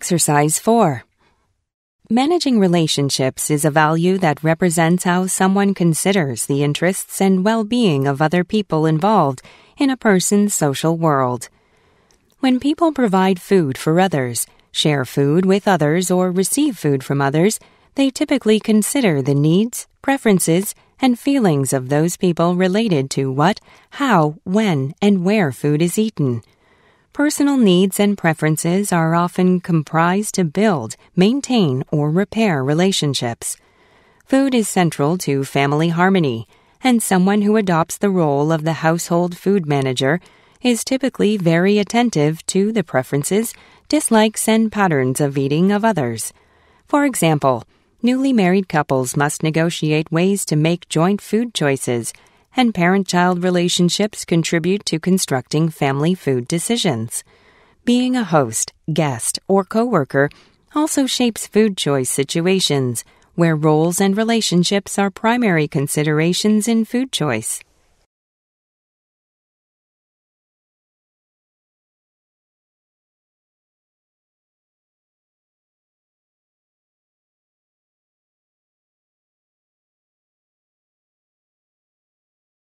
Exercise 4 Managing relationships is a value that represents how someone considers the interests and well being of other people involved in a person's social world. When people provide food for others, share food with others, or receive food from others, they typically consider the needs, preferences, and feelings of those people related to what, how, when, and where food is eaten. Personal needs and preferences are often comprised to build, maintain, or repair relationships. Food is central to family harmony, and someone who adopts the role of the household food manager is typically very attentive to the preferences, dislikes, and patterns of eating of others. For example, newly married couples must negotiate ways to make joint food choices and parent child relationships contribute to constructing family food decisions. Being a host, guest, or coworker also shapes food choice situations where roles and relationships are primary considerations in food choice.